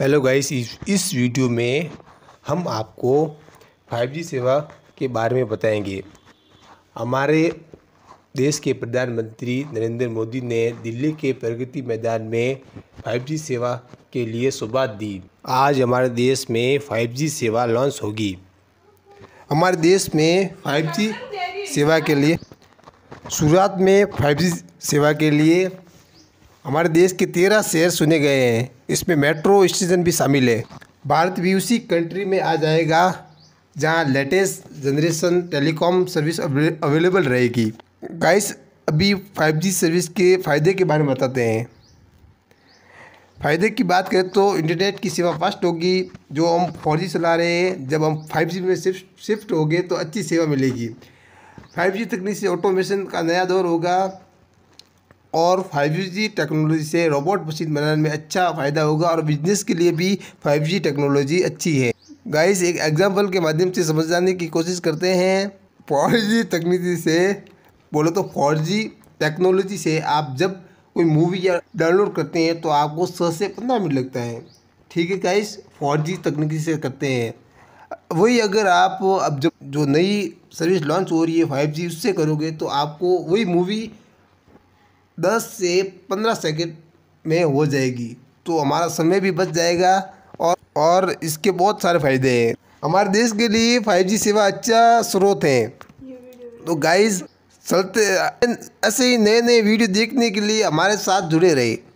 hello guys इस video में हम आपको 5G सेवा के बारे में बताएंगे हमारे देश के प्रधानमंत्री नरेंद्र मोदी ने दिल्ली के प्रगति मैदान में 5G सेवा के लिए शुरुआत दी आज हमारे देश में 5G सेवा लॉन्च होगी हमारे देश में 5G सेवा के लिए शुरुआत में 5G सेवा के लिए हमारे देश के तेरह शहर सुने गए हैं इसमें मेट्रो स्टेशन भी शामिल है भारत भी उसी कंट्री में आ जाएगा जहाँ latest generation telecom service available रहेगी गाइस अभी 5G सर्विस के फ़ायदे के बारे में बताते हैं फ़ायदे की बात करें तो इंटरनेट की सेवा फास्ट होगी जो हम 4G चला रहे हैं जब हम 5G में शिफ्ट शिफ्ट हो गए तो अच्छी सेवा मिलेगी 5G तकनीक से ऑटोमेशन का नया दौर होगा और फाइव जी टेक्नोलॉजी से रोबोट मशीन बनाने में अच्छा फ़ायदा होगा और बिजनेस के लिए भी फाइव जी टेक्नोलॉजी अच्छी है गाइस एक एग्जाम्पल के माध्यम से समझाने की कोशिश करते हैं फोर जी तकनीकी से बोलो तो फोर जी टेक्नोलॉजी से आप जब कोई मूवी या डाउनलोड करते हैं तो आपको सौ से पंद्रह मिनट लगता है ठीक है गाइस फोर जी तकनीकी से करते हैं वही अगर आप अब जब जो नई सर्विस लॉन्च हो रही है फाइव जी उससे करोगे तो आपको वही मूवी 10 से 15 सेकंड में हो जाएगी तो हमारा समय भी बच जाएगा और और इसके बहुत सारे फ़ायदे हैं हमारे देश के लिए 5G सेवा अच्छा स्रोत है तो गाइस चलते ऐसे ही नए नए वीडियो देखने के लिए हमारे साथ जुड़े रहे